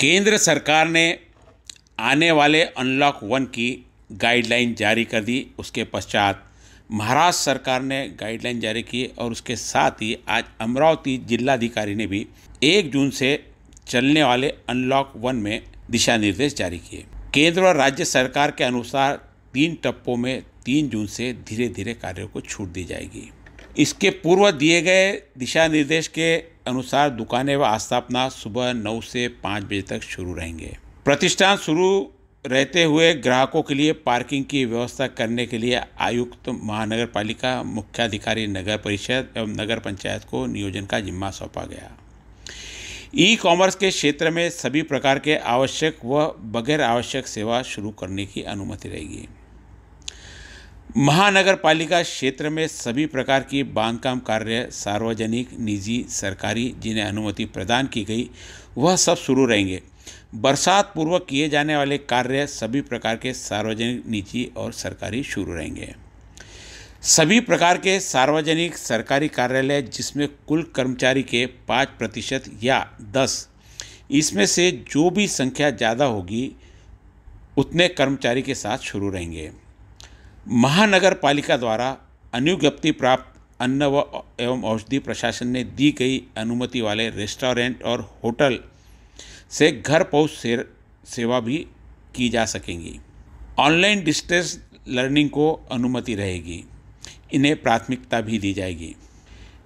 केंद्र सरकार ने आने वाले अनलॉक वन की गाइडलाइन जारी कर दी उसके पश्चात महाराष्ट्र सरकार ने गाइडलाइन जारी की और उसके साथ ही आज अमरावती जिलाधिकारी ने भी एक जून से चलने वाले अनलॉक वन में दिशा निर्देश जारी किए केंद्र और राज्य सरकार के अनुसार तीन टप्पों में तीन जून से धीरे धीरे कार्यों को छूट दी जाएगी इसके पूर्व दिए गए दिशा निर्देश के अनुसार दुकानें व आस्थापना सुबह नौ से पाँच बजे तक शुरू रहेंगे प्रतिष्ठान शुरू रहते हुए ग्राहकों के लिए पार्किंग की व्यवस्था करने के लिए आयुक्त महानगर पालिका मुख्याधिकारी नगर परिषद एवं नगर पंचायत को नियोजन का जिम्मा सौंपा गया ई कॉमर्स के क्षेत्र में सभी प्रकार के आवश्यक व बगैर आवश्यक सेवा शुरू करने की अनुमति रहेगी महानगर पालिका क्षेत्र में सभी प्रकार की बांधकाम कार्य सार्वजनिक निजी सरकारी जिन्हें अनुमति प्रदान की गई वह सब शुरू रहेंगे बरसात पूर्वक किए जाने वाले कार्य सभी प्रकार के सार्वजनिक निजी और सरकारी शुरू रहेंगे सभी प्रकार के सार्वजनिक सरकारी कार्यालय जिसमें कुल कर्मचारी के पाँच प्रतिशत या दस इसमें से जो भी संख्या ज़्यादा होगी उतने कर्मचारी के साथ शुरू रहेंगे महानगर पालिका द्वारा अनुज्ञप्ति प्राप्त अन्न व एवं औषधि प्रशासन ने दी गई अनुमति वाले रेस्टोरेंट और होटल से घर पहुँच से सेवा भी की जा सकेंगी ऑनलाइन डिस्टेंस लर्निंग को अनुमति रहेगी इन्हें प्राथमिकता भी दी जाएगी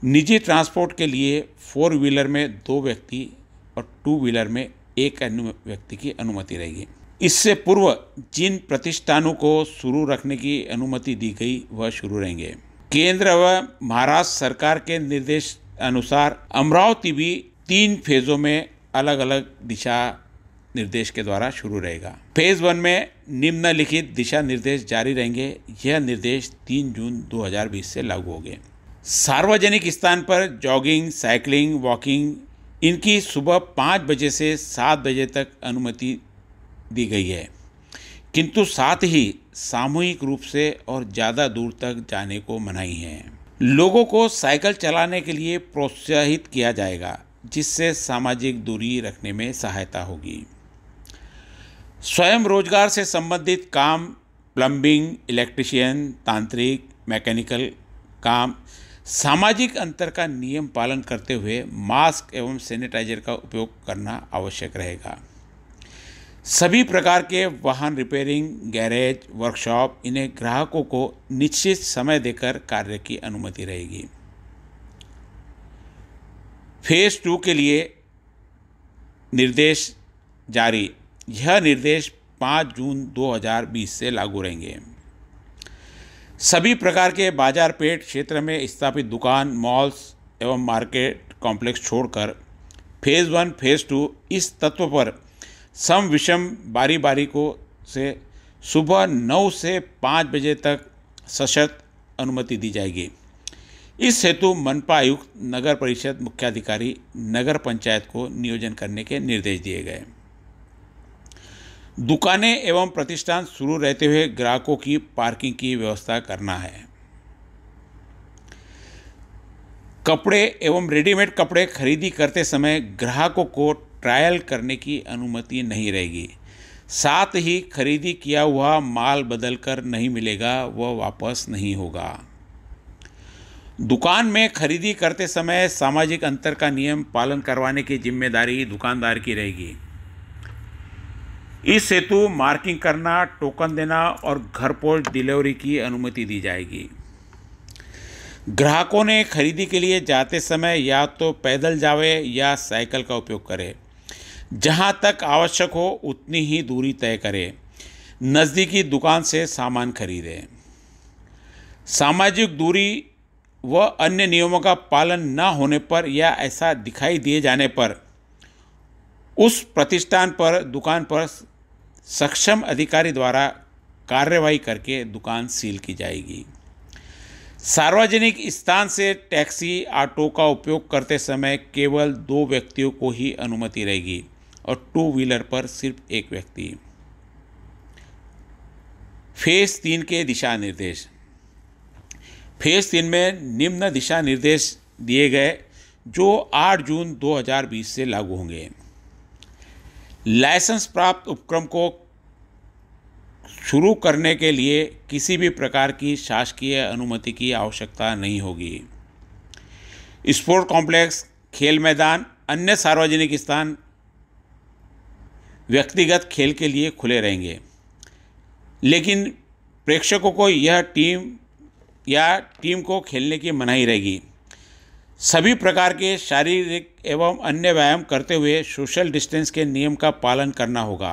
निजी ट्रांसपोर्ट के लिए फोर व्हीलर में दो व्यक्ति और टू व्हीलर में एक व्यक्ति की अनुमति रहेगी इससे पूर्व जिन प्रतिष्ठानों को शुरू रखने की अनुमति दी गई वह शुरू रहेंगे केंद्र व महाराष्ट्र सरकार के निर्देश अनुसार अमरावती भी तीन फेजों में अलग अलग दिशा निर्देश के द्वारा शुरू रहेगा फेज वन में निम्नलिखित दिशा निर्देश जारी रहेंगे यह निर्देश 3 जून 2020 से लागू होंगे सार्वजनिक स्थान पर जॉगिंग साइकिलिंग वॉकिंग इनकी सुबह पाँच बजे से सात बजे तक अनुमति दी गई है किंतु साथ ही सामूहिक रूप से और ज़्यादा दूर तक जाने को मनाही है लोगों को साइकिल चलाने के लिए प्रोत्साहित किया जाएगा जिससे सामाजिक दूरी रखने में सहायता होगी स्वयं रोजगार से संबंधित काम प्लम्बिंग इलेक्ट्रिशियन तांत्रिक मैकेनिकल काम सामाजिक अंतर का नियम पालन करते हुए मास्क एवं सैनिटाइजर का उपयोग करना आवश्यक रहेगा सभी प्रकार के वाहन रिपेयरिंग गैरेज वर्कशॉप इन्हें ग्राहकों को निश्चित समय देकर कार्य की अनुमति रहेगी फेज टू के लिए निर्देश जारी यह निर्देश 5 जून 2020 से लागू रहेंगे सभी प्रकार के बाजार पेट क्षेत्र में स्थापित दुकान मॉल्स एवं मार्केट कॉम्प्लेक्स छोड़कर फेज़ वन फेज़ टू इस तत्व पर सम विषम बारी बारी को से सुबह नौ से पाँच बजे तक सशर्त अनुमति दी जाएगी इस हेतु मनपा आयुक्त नगर परिषद मुख्याधिकारी नगर पंचायत को नियोजन करने के निर्देश दिए गए दुकानें एवं प्रतिष्ठान शुरू रहते हुए ग्राहकों की पार्किंग की व्यवस्था करना है कपड़े एवं रेडीमेड कपड़े खरीदी करते समय ग्राहकों को ट्रायल करने की अनुमति नहीं रहेगी साथ ही खरीदी किया हुआ माल बदल कर नहीं मिलेगा वह वापस नहीं होगा दुकान में खरीदी करते समय सामाजिक अंतर का नियम पालन करवाने की जिम्मेदारी दुकानदार की रहेगी इस हेतु मार्किंग करना टोकन देना और घर पर डिलीवरी की अनुमति दी जाएगी ग्राहकों ने खरीदी के लिए जाते समय या तो पैदल जावे या साइकिल का उपयोग करें जहाँ तक आवश्यक हो उतनी ही दूरी तय करें नज़दीकी दुकान से सामान खरीदें सामाजिक दूरी व अन्य नियमों का पालन न होने पर या ऐसा दिखाई दिए जाने पर उस प्रतिष्ठान पर दुकान पर सक्षम अधिकारी द्वारा कार्रवाई करके दुकान सील की जाएगी सार्वजनिक स्थान से टैक्सी ऑटो का उपयोग करते समय केवल दो व्यक्तियों को ही अनुमति रहेगी और टू व्हीलर पर सिर्फ एक व्यक्ति फेस तीन के दिशा निर्देश फेस तीन में निम्न दिशा निर्देश दिए गए जो 8 जून 2020 से लागू होंगे लाइसेंस प्राप्त उपक्रम को शुरू करने के लिए किसी भी प्रकार की शासकीय अनुमति की आवश्यकता नहीं होगी स्पोर्ट कॉम्प्लेक्स खेल मैदान अन्य सार्वजनिक स्थान व्यक्तिगत खेल के लिए खुले रहेंगे लेकिन प्रेक्षकों को यह टीम या टीम को खेलने की मनाही रहेगी सभी प्रकार के शारीरिक एवं अन्य व्यायाम करते हुए सोशल डिस्टेंस के नियम का पालन करना होगा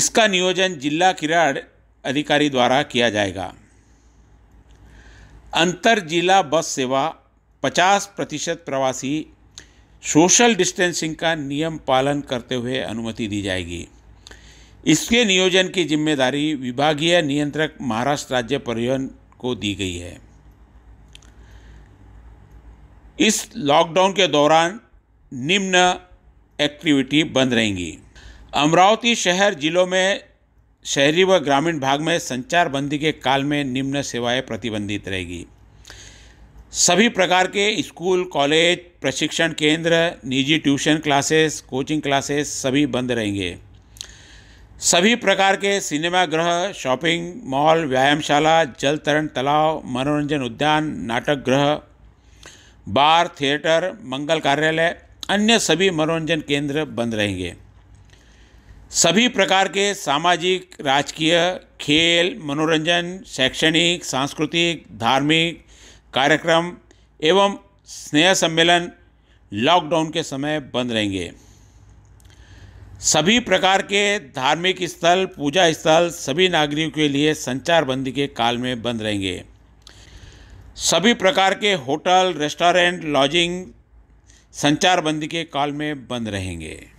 इसका नियोजन जिला क्रीड़ा अधिकारी द्वारा किया जाएगा अंतर जिला बस सेवा 50 प्रतिशत प्रवासी सोशल डिस्टेंसिंग का नियम पालन करते हुए अनुमति दी जाएगी इसके नियोजन की जिम्मेदारी विभागीय नियंत्रक महाराष्ट्र राज्य परिवहन को दी गई है इस लॉकडाउन के दौरान निम्न एक्टिविटी बंद रहेंगी अमरावती शहर जिलों में शहरी व ग्रामीण भाग में संचार बंदी के काल में निम्न सेवाएं प्रतिबंधित रहेगी सभी प्रकार के स्कूल कॉलेज प्रशिक्षण केंद्र निजी ट्यूशन क्लासेस कोचिंग क्लासेस सभी बंद रहेंगे सभी प्रकार के सिनेमा गृह शॉपिंग मॉल व्यायामशाला जल तरण तालाव मनोरंजन उद्यान नाटक गृह बार थिएटर मंगल कार्यालय अन्य सभी मनोरंजन केंद्र बंद रहेंगे सभी प्रकार के सामाजिक राजकीय खेल मनोरंजन शैक्षणिक सांस्कृतिक धार्मिक कार्यक्रम एवं स्नेह सम्मेलन लॉकडाउन के समय बंद रहेंगे सभी प्रकार के धार्मिक स्थल पूजा स्थल सभी नागरिकों के लिए संचार बंदी के काल में बंद रहेंगे सभी प्रकार के होटल रेस्टोरेंट लॉजिंग संचार बंदी के काल में बंद रहेंगे